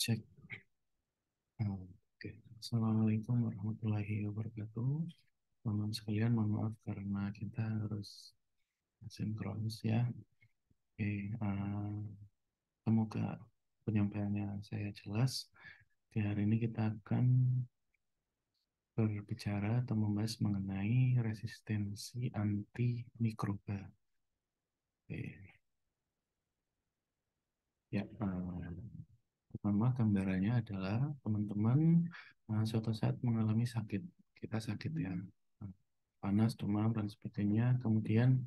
cek Oke. Assalamualaikum warahmatullahi wabarakatuh teman-teman sekalian mohon maaf karena kita harus sinkronis ya oke uh, semoga penyampaiannya saya jelas di hari ini kita akan berbicara atau membahas mengenai resistensi anti mikroba oke ya eh, Nama gambarannya adalah teman-teman uh, suatu saat mengalami sakit. Kita sakit ya. Panas, demam, dan sebagainya. Kemudian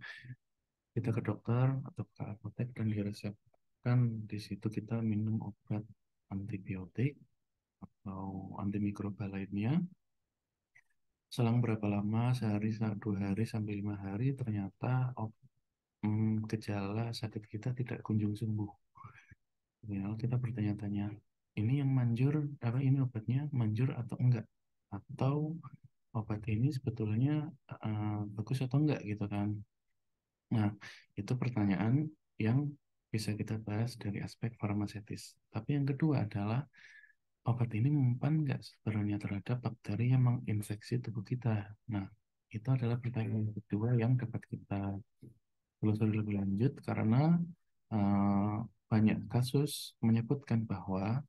kita ke dokter atau ke apotek dan diresepkan. Di situ kita minum obat antibiotik atau antimikroba lainnya. Selang berapa lama, sehari, dua hari, sampai lima hari, ternyata obat oh, hmm, gejala sakit kita tidak kunjung sembuh ya, kita bertanya-tanya ini yang manjur apa ini obatnya manjur atau enggak atau obat ini sebetulnya uh, bagus atau enggak gitu kan nah itu pertanyaan yang bisa kita bahas dari aspek farmasetis tapi yang kedua adalah obat ini mempan enggak sebenarnya terhadap bakteri yang menginfeksi tubuh kita nah itu adalah pertanyaan kedua yang dapat kita telusuri lebih lanjut karena uh, banyak kasus menyebutkan bahwa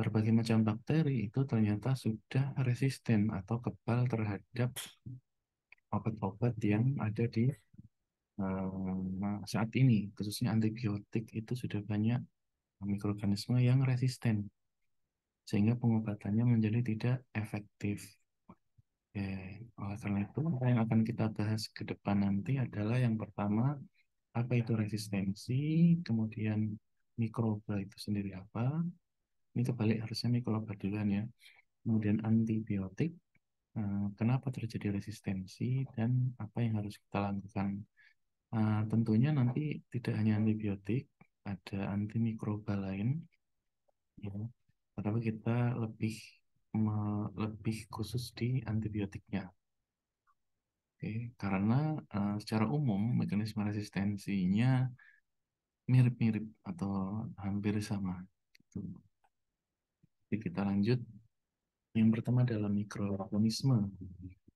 berbagai macam bakteri itu ternyata sudah resisten atau kebal terhadap obat-obat yang ada di eh, saat ini, khususnya antibiotik itu sudah banyak mikroorganisme yang resisten sehingga pengobatannya menjadi tidak efektif. Oke, oleh karena itu apa yang akan kita bahas ke depan nanti adalah yang pertama apa itu resistensi, kemudian mikroba itu sendiri apa. Ini kebalik harusnya mikroba duluan ya. Kemudian antibiotik, eh, kenapa terjadi resistensi dan apa yang harus kita lakukan. Eh, tentunya nanti tidak hanya antibiotik, ada antimikroba lain. Ya. Tetapi kita lebih lebih khusus di antibiotiknya. Oke, karena uh, secara umum mekanisme resistensinya mirip-mirip atau hampir sama. Jadi gitu. kita lanjut. Yang pertama adalah mikroorganisme.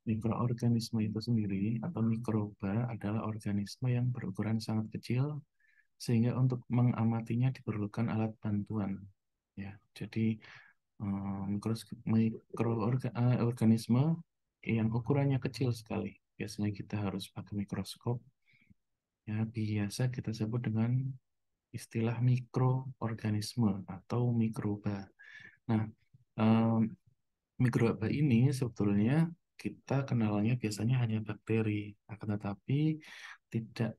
Mikroorganisme itu sendiri atau mikroba adalah organisme yang berukuran sangat kecil sehingga untuk mengamatinya diperlukan alat bantuan. Ya, jadi eh, mikroorganisme eh, yang ukurannya kecil sekali. Biasanya kita harus pakai mikroskop ya, biasa kita sebut dengan istilah mikroorganisme atau mikroba. Nah, um, mikroba ini sebetulnya kita kenalnya biasanya hanya bakteri, akan tetapi tidak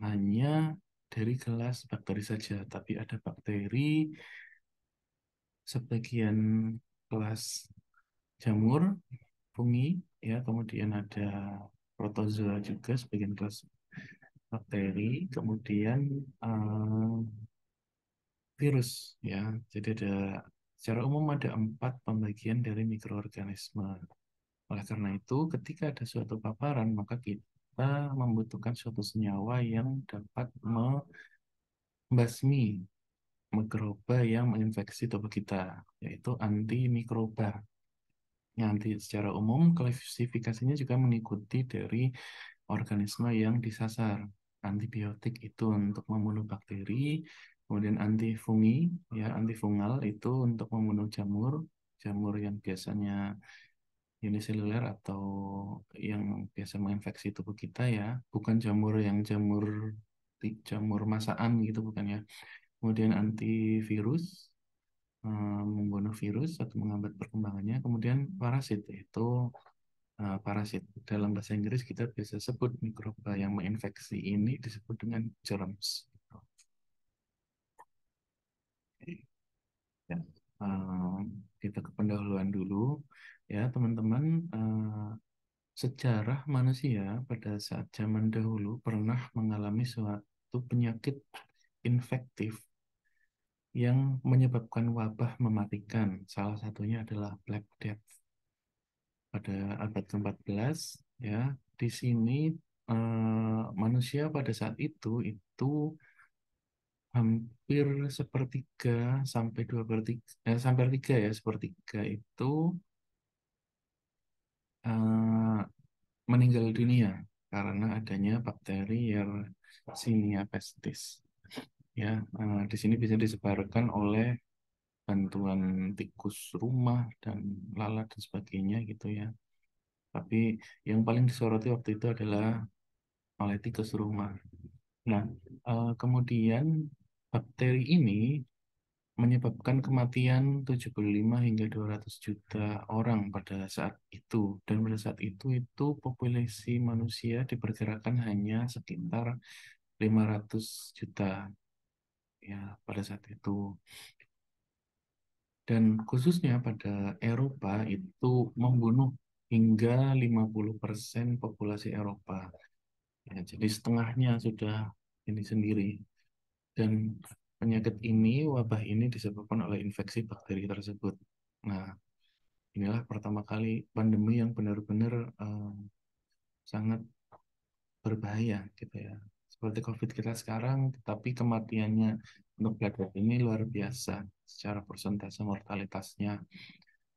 hanya dari kelas bakteri saja, tapi ada bakteri sebagian kelas jamur, fungi, ya, kemudian ada protozoa juga sebagian kelas bakteri, kemudian uh, virus ya. Jadi ada secara umum ada empat pembagian dari mikroorganisme. Oleh karena itu, ketika ada suatu paparan, maka kita membutuhkan suatu senyawa yang dapat membasmi mikroba yang menginfeksi tubuh kita, yaitu antimikroba. Nah, nanti secara umum klasifikasinya juga mengikuti dari organisme yang disasar antibiotik itu untuk membunuh bakteri, kemudian antifungi, ya antifungal itu untuk membunuh jamur, jamur yang biasanya uniseluler atau yang biasa menginfeksi tubuh kita ya, bukan jamur yang jamur jamur masaan gitu bukan ya. Kemudian antivirus eh, membunuh virus atau menghambat perkembangannya. Kemudian parasit itu Eh, parasit. Dalam bahasa Inggris kita biasa sebut mikroba yang menginfeksi ini disebut dengan germs. Ya. Uh, kita ke pendahuluan dulu, ya teman-teman. Uh, sejarah manusia pada saat zaman dahulu pernah mengalami suatu penyakit infektif yang menyebabkan wabah mematikan. Salah satunya adalah Black Death pada abad ke-14 ya di sini eh, manusia pada saat itu itu hampir sepertiga sampai dua per tiga, eh, sampai tiga ya sepertiga itu eh, meninggal dunia karena adanya bakteri Yersinia pestis ya eh, di sini bisa disebarkan oleh bantuan tikus rumah dan lalat dan sebagainya gitu ya. Tapi yang paling disoroti waktu itu adalah oleh tikus rumah. Nah, eh, kemudian bakteri ini menyebabkan kematian 75 hingga 200 juta orang pada saat itu. Dan pada saat itu, itu populasi manusia diperkirakan hanya sekitar 500 juta ya pada saat itu dan khususnya pada Eropa itu membunuh hingga 50% populasi Eropa. Ya, jadi setengahnya sudah ini sendiri. Dan penyakit ini, wabah ini disebabkan oleh infeksi bakteri tersebut. Nah, inilah pertama kali pandemi yang benar-benar uh, sangat berbahaya gitu ya seperti COVID kita sekarang, tetapi kematiannya untuk gajah ini luar biasa secara persentase mortalitasnya.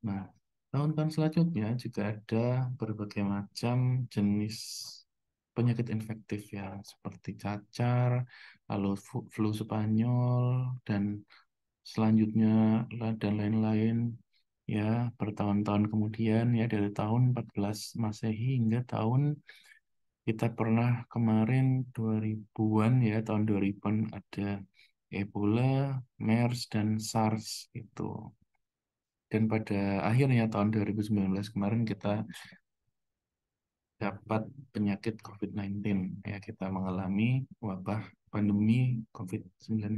Nah, tahun-tahun selanjutnya juga ada berbagai macam jenis penyakit infektif ya, seperti cacar, lalu flu Spanyol, dan selanjutnya dan lain-lain ya bertahun-tahun kemudian ya dari tahun 14 Masehi hingga tahun kita pernah kemarin 2000-an ya tahun 2000-an ada Ebola, MERS dan SARS itu. Dan pada akhirnya tahun 2019 kemarin kita dapat penyakit COVID-19 ya kita mengalami wabah pandemi COVID-19.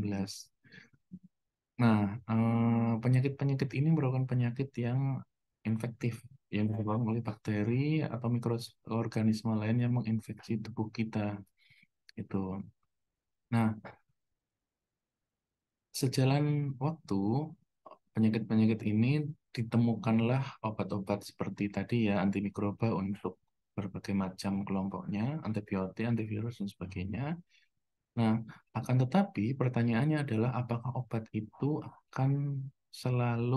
Nah, eh, penyakit-penyakit ini merupakan penyakit yang infektif yang disebabkan oleh bakteri atau mikroorganisme lain yang menginfeksi tubuh kita. Itu. Nah, sejalan waktu penyakit-penyakit ini ditemukanlah obat-obat seperti tadi ya antimikroba untuk berbagai macam kelompoknya, antibiotik, antivirus dan sebagainya. Nah, akan tetapi pertanyaannya adalah apakah obat itu akan selalu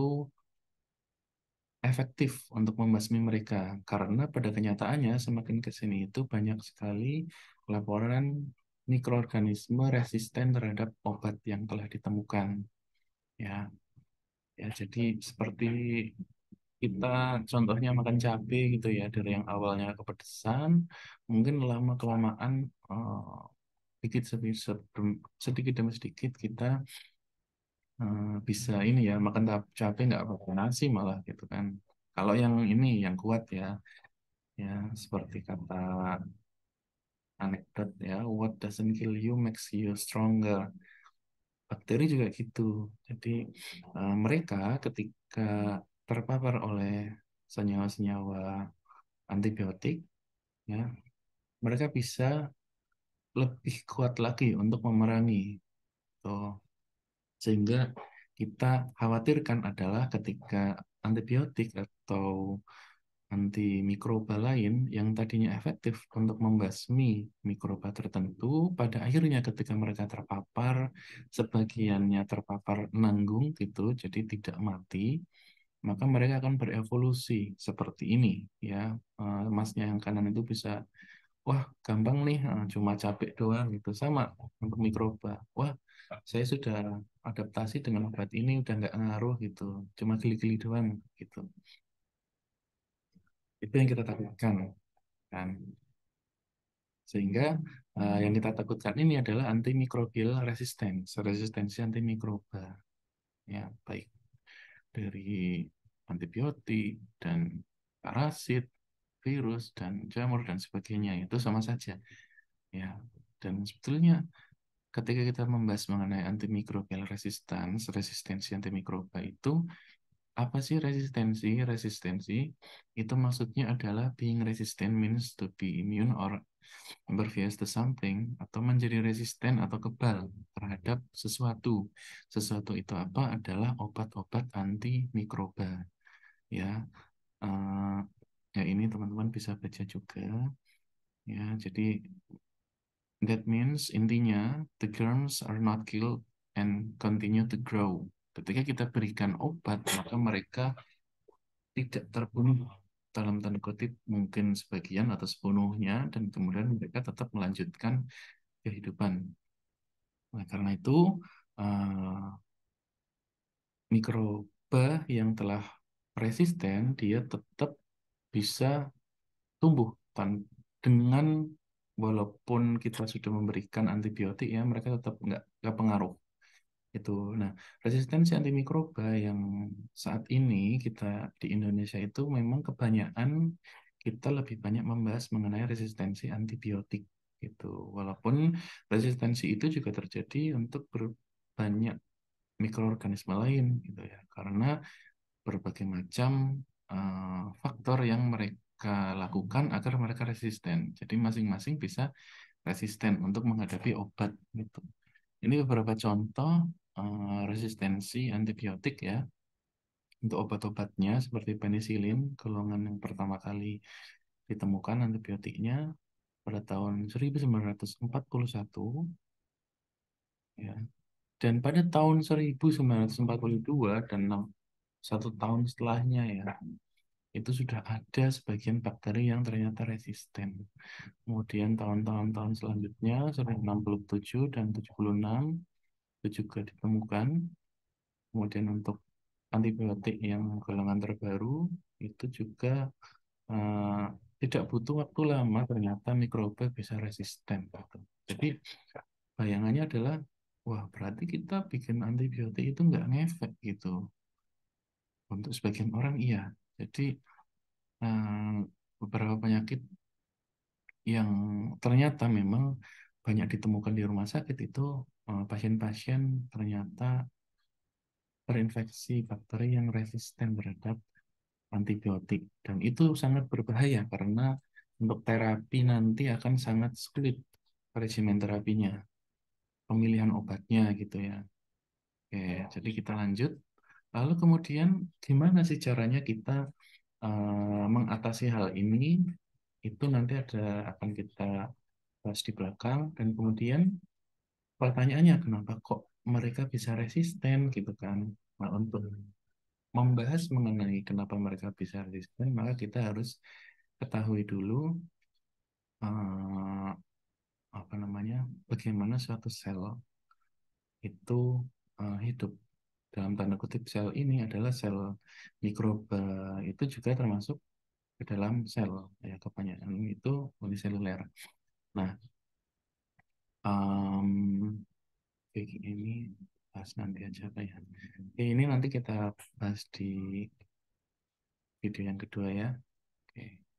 efektif untuk membasmi mereka karena pada kenyataannya semakin ke sini itu banyak sekali laporan mikroorganisme resisten terhadap obat yang telah ditemukan ya ya jadi seperti kita contohnya makan cabai gitu ya dari yang awalnya kepedesan mungkin lama kelamaan uh, eh, sedikit, sedikit demi sedikit kita Eh, bisa ini ya makan tahap capek nggak pakai nasi malah gitu kan kalau yang ini yang kuat ya ya seperti kata anekdot ya what doesn't kill you makes you stronger bakteri juga gitu jadi uh, mereka ketika terpapar oleh senyawa-senyawa antibiotik ya mereka bisa lebih kuat lagi untuk memerangi tuh gitu. Sehingga kita khawatirkan adalah ketika antibiotik atau antimikroba lain yang tadinya efektif untuk membasmi mikroba tertentu, pada akhirnya ketika mereka terpapar, sebagiannya terpapar nanggung gitu, jadi tidak mati, maka mereka akan berevolusi seperti ini ya. Eh, emasnya yang kanan itu bisa wah gampang nih cuma capek doang gitu sama untuk mikroba wah saya sudah adaptasi dengan obat ini udah nggak ngaruh gitu cuma geli-geli doang gitu itu yang kita takutkan kan sehingga uh, yang kita takutkan ini adalah antimikrobial resistance resistensi antimikroba ya baik dari antibiotik dan parasit virus dan jamur dan sebagainya itu sama saja ya dan sebetulnya ketika kita membahas mengenai antimikrobial resistance resistensi antimikroba itu apa sih resistensi resistensi itu maksudnya adalah being resistant means to be immune or impervious to something atau menjadi resisten atau kebal terhadap sesuatu sesuatu itu apa adalah obat-obat antimikroba ya eh, ya ini teman-teman bisa baca juga ya jadi that means intinya the germs are not killed and continue to grow ketika kita berikan obat maka mereka tidak terbunuh dalam tanda kutip mungkin sebagian atau sepenuhnya dan kemudian mereka tetap melanjutkan kehidupan nah karena itu uh, mikroba yang telah resisten dia tetap bisa tumbuh tan dengan walaupun kita sudah memberikan antibiotik ya mereka tetap nggak nggak pengaruh itu. Nah, resistensi antimikroba yang saat ini kita di Indonesia itu memang kebanyakan kita lebih banyak membahas mengenai resistensi antibiotik gitu. Walaupun resistensi itu juga terjadi untuk banyak mikroorganisme lain gitu ya. Karena berbagai macam Eh, faktor yang mereka lakukan agar mereka resisten. Jadi masing-masing bisa resisten untuk menghadapi obat itu. Ini beberapa contoh eh, resistensi antibiotik ya. Untuk obat-obatnya seperti penisilin, golongan yang pertama kali ditemukan antibiotiknya pada tahun 1941 ya. Dan pada tahun 1942 dan satu tahun setelahnya ya itu sudah ada sebagian bakteri yang ternyata resisten. Kemudian tahun-tahun tahun selanjutnya puluh 67 dan 76 itu juga ditemukan. Kemudian untuk antibiotik yang golongan terbaru itu juga uh, tidak butuh waktu lama ternyata mikroba bisa resisten. Jadi bayangannya adalah wah berarti kita bikin antibiotik itu nggak ngefek gitu untuk sebagian orang iya. Jadi eh, beberapa penyakit yang ternyata memang banyak ditemukan di rumah sakit itu eh, pasien-pasien ternyata terinfeksi bakteri yang resisten terhadap antibiotik dan itu sangat berbahaya karena untuk terapi nanti akan sangat sulit regimen terapinya pemilihan obatnya gitu ya oke jadi kita lanjut Lalu kemudian gimana sih caranya kita uh, mengatasi hal ini? Itu nanti ada akan kita bahas di belakang dan kemudian pertanyaannya kenapa kok mereka bisa resisten gitu kan? Nah, untuk membahas mengenai kenapa mereka bisa resisten, maka kita harus ketahui dulu uh, apa namanya bagaimana suatu sel itu uh, hidup dalam tanda kutip sel ini adalah sel mikroba itu juga termasuk ke dalam sel ya kebanyakan itu uniseluler. Nah, um, ini bahas nanti aja pak ya. ini nanti kita bahas di video yang kedua ya. Oke.